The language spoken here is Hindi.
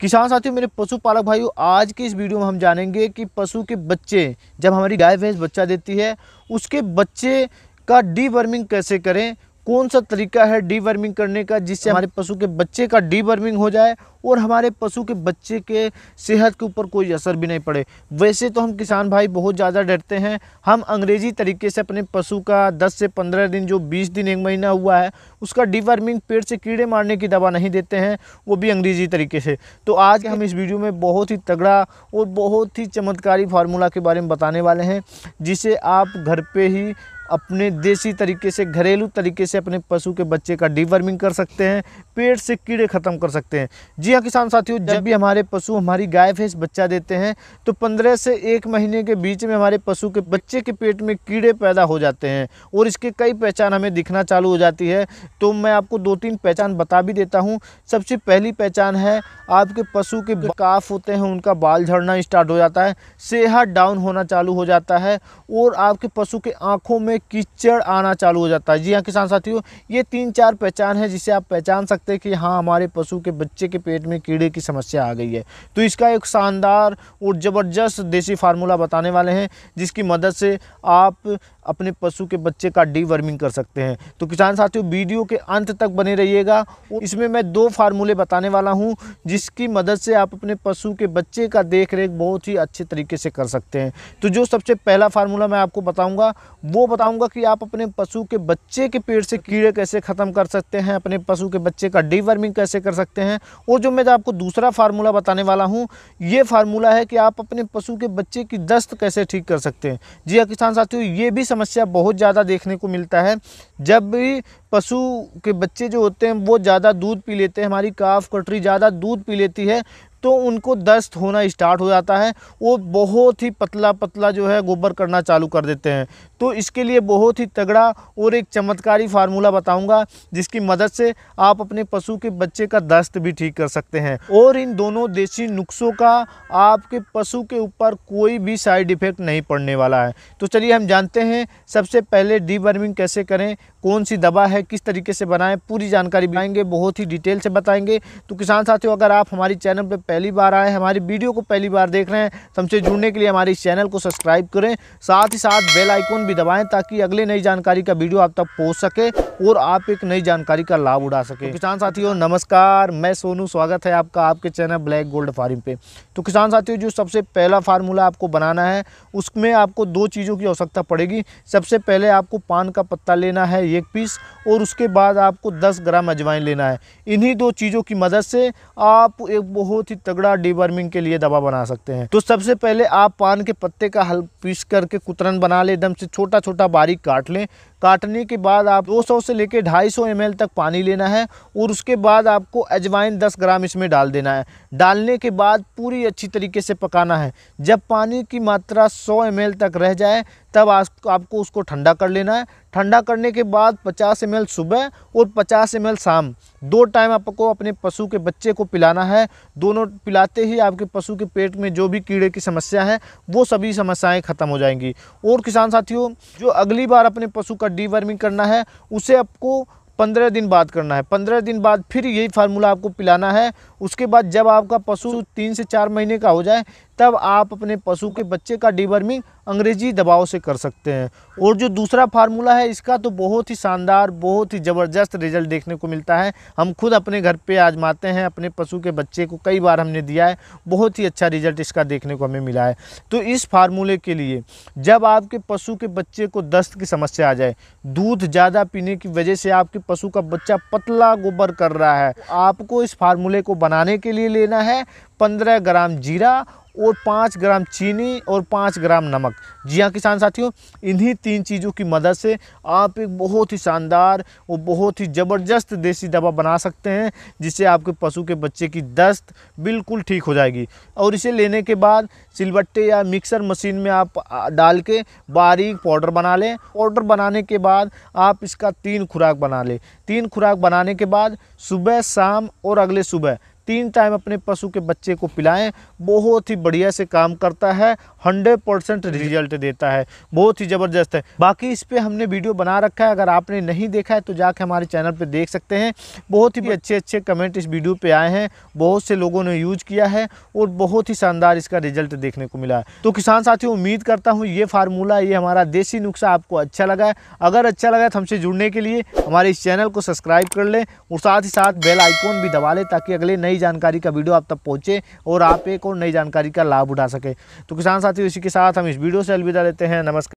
किसान साथियों मेरे पशुपालक भाइयों आज के इस वीडियो में हम जानेंगे कि पशु के बच्चे जब हमारी गाय भैंस बच्चा देती है उसके बच्चे का डीवर्मिंग कैसे करें कौन सा तरीका है डीवर्मिंग करने का जिससे हमारे पशु के बच्चे का डीवर्मिंग हो जाए और हमारे पशु के बच्चे के सेहत के ऊपर कोई असर भी नहीं पड़े वैसे तो हम किसान भाई बहुत ज़्यादा डरते हैं हम अंग्रेजी तरीके से अपने पशु का 10 से 15 दिन जो 20 दिन एक महीना हुआ है उसका डीवर्मिंग पेड़ से कीड़े मारने की दवा नहीं देते हैं वो भी अंग्रेजी तरीके से तो आज हम इस वीडियो में बहुत ही तगड़ा और बहुत ही चमत्कारी फार्मूला के बारे में बताने वाले हैं जिसे आप घर पर ही अपने देसी तरीके से घरेलू तरीके से अपने पशु के बच्चे का डीवर्मिंग कर सकते हैं पेट से कीड़े ख़त्म कर सकते हैं जी हाँ किसान साथियों जब भी हमारे पशु हमारी गाय भैंस बच्चा देते हैं तो पंद्रह से एक महीने के बीच में हमारे पशु के बच्चे के पेट में कीड़े पैदा हो जाते हैं और इसके कई पहचान हमें दिखना चालू हो जाती है तो मैं आपको दो तीन पहचान बता भी देता हूँ सबसे पहली पहचान है आपके पशु के काफ होते हैं उनका बाल झड़ना स्टार्ट हो जाता है सेहत डाउन होना चालू हो जाता है और आपके पशु के आँखों में कीचड़ आना चालू हो जाता है जी हाँ किसान साथियों ये तीन चार पहचान है जिसे आप पहचान सकते हैं कि हाँ हमारे पशु के बच्चे के पेट में कीड़े की समस्या आ गई है तो इसका एक शानदार और ज़बरदस्त देसी फार्मूला बताने वाले हैं जिसकी मदद से आप अपने पशु के बच्चे का डी कर सकते हैं तो किसान साथियों वीडियो के अंत तक बने रहिएगा इसमें मैं दो फार्मूले बताने वाला हूँ जिसकी मदद से आप अपने पशु के बच्चे का देख बहुत ही अच्छे तरीके से कर सकते हैं तो जो सबसे पहला फार्मूला मैं आपको बताऊंगा वो बता बताऊंगा कि आप अपने पशु के बच्चे के पेड़ से कीड़े कैसे ख़त्म कर सकते हैं अपने पशु के बच्चे का डीवर्मिंग कैसे कर सकते हैं और जो मैं आपको दूसरा फार्मूला बताने वाला हूँ ये फार्मूला है कि आप अपने पशु के बच्चे की दस्त कैसे ठीक कर सकते हैं जी हाँ, किसान साथियों ये भी समस्या बहुत ज़्यादा देखने को मिलता है जब भी पशु के बच्चे जो होते हैं वो ज़्यादा दूध पी लेते हैं हमारी काफ कटरी ज़्यादा दूध पी लेती है तो उनको दस्त होना स्टार्ट हो जाता है वो बहुत ही पतला पतला जो है गोबर करना चालू कर देते हैं तो इसके लिए बहुत ही तगड़ा और एक चमत्कारी फार्मूला बताऊंगा जिसकी मदद से आप अपने पशु के बच्चे का दस्त भी ठीक कर सकते हैं और इन दोनों देसी नुस्खों का आपके पशु के ऊपर कोई भी साइड इफ़ेक्ट नहीं पड़ने वाला है तो चलिए हम जानते हैं सबसे पहले डी कैसे करें कौन सी दवा है किस तरीके से बनाएं पूरी जानकारी बनाएंगे बहुत ही डिटेल से बताएंगे तो किसान साथियों अगर आप हमारी चैनल पर पहली बार आए हमारी वीडियो को पहली बार देख रहे हैं तो हमसे जुड़ने के लिए हमारे इस चैनल को सब्सक्राइब करें साथ ही साथ बेल आइकॉन भी दबाएं ताकि अगले नई जानकारी का वीडियो आप तक पहुंच सके और आप एक नई जानकारी का लाभ उठा सके तो किसान साथियों नमस्कार मैं सोनू स्वागत है आपका आपके चैनल ब्लैक गोल्ड फार्म पे तो किसान साथियों जो सबसे पहला फार्मूला आपको बनाना है उसमें आपको दो चीज़ों की आवश्यकता पड़ेगी सबसे पहले आपको पान का पत्ता लेना है एक पीस और उसके बाद आपको दस ग्राम अजवाइन लेना है इन्हीं दो चीज़ों की मदद से आप एक बहुत ही तगड़ा डिवर्मिंग के लिए दवा बना सकते हैं तो सबसे पहले आप पान के पत्ते का हल पीस करके कुतरन बना लें एकदम से छोटा छोटा बारीक काट लें काटने के बाद आप 200 से लेकर 250 सौ तक पानी लेना है और उसके बाद आपको अजवाइन 10 ग्राम इसमें डाल देना है डालने के बाद पूरी अच्छी तरीके से पकाना है जब पानी की मात्रा 100 एम तक रह जाए तब आपको उसको ठंडा कर लेना है ठंडा करने के बाद 50 एम सुबह और 50 एम शाम दो टाइम आपको अपने पशु के बच्चे को पिलाना है दोनों पिलाते ही आपके पशु के पेट में जो भी कीड़े की समस्या है वो सभी समस्याएँ ख़त्म हो जाएंगी और किसान साथियों जो अगली बार अपने पशु का आपका डीवर्मिंग करना है उसे आपको पंद्रह दिन बाद करना है पंद्रह दिन बाद फिर यही फार्मूला आपको पिलाना है उसके बाद जब आपका पशु तीन से चार महीने का हो जाए तब आप अपने पशु के बच्चे का डिवर्मिंग अंग्रेजी दबाव से कर सकते हैं और जो दूसरा फार्मूला है इसका तो बहुत ही शानदार बहुत ही ज़बरदस्त रिजल्ट देखने को मिलता है हम खुद अपने घर पे आजमाते हैं अपने पशु के बच्चे को कई बार हमने दिया है बहुत ही अच्छा रिजल्ट इसका देखने को हमें मिला है तो इस फार्मूले के लिए जब आपके पशु के बच्चे को दस्त की समस्या आ जाए दूध ज़्यादा पीने की वजह से आपके पशु का बच्चा पतला गोबर कर रहा है आपको इस फार्मूले को बनाने के लिए लेना है पंद्रह ग्राम जीरा और पाँच ग्राम चीनी और पाँच ग्राम नमक जी हाँ किसान साथियों इन्हीं तीन चीज़ों की मदद से आप एक बहुत ही शानदार और बहुत ही ज़बरदस्त देसी दवा बना सकते हैं जिससे आपके पशु के बच्चे की दस्त बिल्कुल ठीक हो जाएगी और इसे लेने के बाद सिलबट्टे या मिक्सर मशीन में आप डाल के बारीक पाउडर बना लें पाउडर बनाने के बाद आप इसका तीन खुराक बना लें तीन खुराक बनाने के बाद सुबह शाम और अगले सुबह तीन टाइम अपने पशु के बच्चे को पिलाएं बहुत ही बढ़िया से काम करता है हंड्रेड परसेंट रिजल्ट देता है बहुत ही ज़बरदस्त है बाकी इस पर हमने वीडियो बना रखा है अगर आपने नहीं देखा है तो जाके हमारे चैनल पर देख सकते हैं बहुत ही अच्छे अच्छे कमेंट इस वीडियो पर आए हैं बहुत से लोगों ने यूज किया है और बहुत ही शानदार इसका रिजल्ट देखने को मिला है तो किसान साथियों उम्मीद करता हूँ ये फार्मूला ये हमारा देसी नुस्खा आपको अच्छा लगा है अगर अच्छा लगा है तो हमसे जुड़ने के लिए हमारे इस चैनल को सब्सक्राइब कर लें और साथ ही साथ बेल आइकॉन भी दबा लें ताकि अगले नई जानकारी का वीडियो आप तक पहुँचे और आप एक और नई जानकारी का लाभ उठा सके तो किसान साथी उसी के साथ हम इस वीडियो से अलविदा लेते हैं नमस्कार